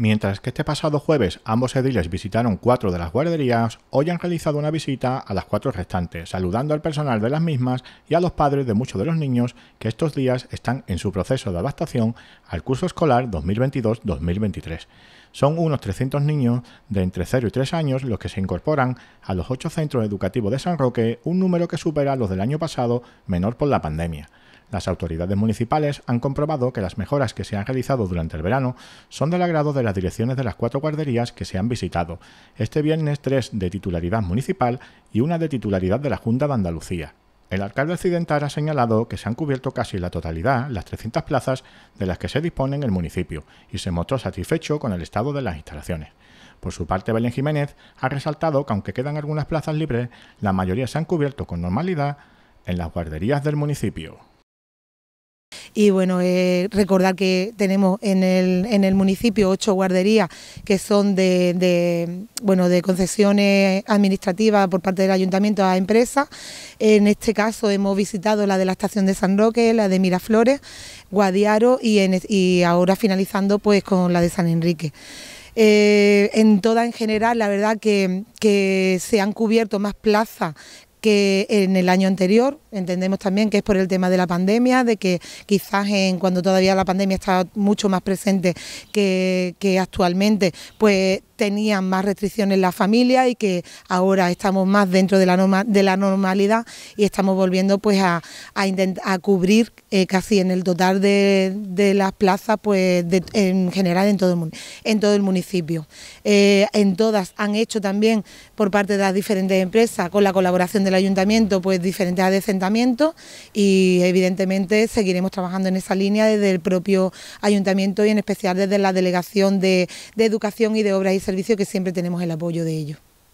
Mientras que este pasado jueves ambos ediles visitaron cuatro de las guarderías, hoy han realizado una visita a las cuatro restantes, saludando al personal de las mismas y a los padres de muchos de los niños que estos días están en su proceso de adaptación al curso escolar 2022-2023. Son unos 300 niños de entre 0 y 3 años los que se incorporan a los ocho centros educativos de San Roque, un número que supera los del año pasado menor por la pandemia. Las autoridades municipales han comprobado que las mejoras que se han realizado durante el verano son del agrado de las direcciones de las cuatro guarderías que se han visitado, este viernes tres de titularidad municipal y una de titularidad de la Junta de Andalucía. El alcalde occidental ha señalado que se han cubierto casi la totalidad, las 300 plazas de las que se dispone en el municipio, y se mostró satisfecho con el estado de las instalaciones. Por su parte, Belén Jiménez ha resaltado que aunque quedan algunas plazas libres, la mayoría se han cubierto con normalidad en las guarderías del municipio. Y bueno, eh, recordar que tenemos en el, municipio ocho guarderías que son de, bueno, de concesiones administrativas por parte del ayuntamiento a empresas. En este caso hemos visitado la de la estación de San Roque, la de Miraflores, Guadiaro y, ahora finalizando pues con la de San Enrique. Eh, en toda en general, la verdad que, que se han cubierto más plazas que en el año anterior. Entendemos también que es por el tema de la pandemia, de que quizás en cuando todavía la pandemia está mucho más presente que, que actualmente, pues tenían más restricciones en la familia y que ahora estamos más dentro de la, norma, de la normalidad y estamos volviendo pues a, a, cubrir eh, casi en el total de, las plazas pues en general en todo el, en todo el municipio. Eh, en todas han hecho también por parte de las diferentes empresas con la colaboración del ayuntamiento pues diferentes adecentamientos y evidentemente seguiremos trabajando en esa línea desde el propio ayuntamiento y en especial desde la delegación de, de educación y de obras y servicio que siempre tenemos el apoyo de ellos.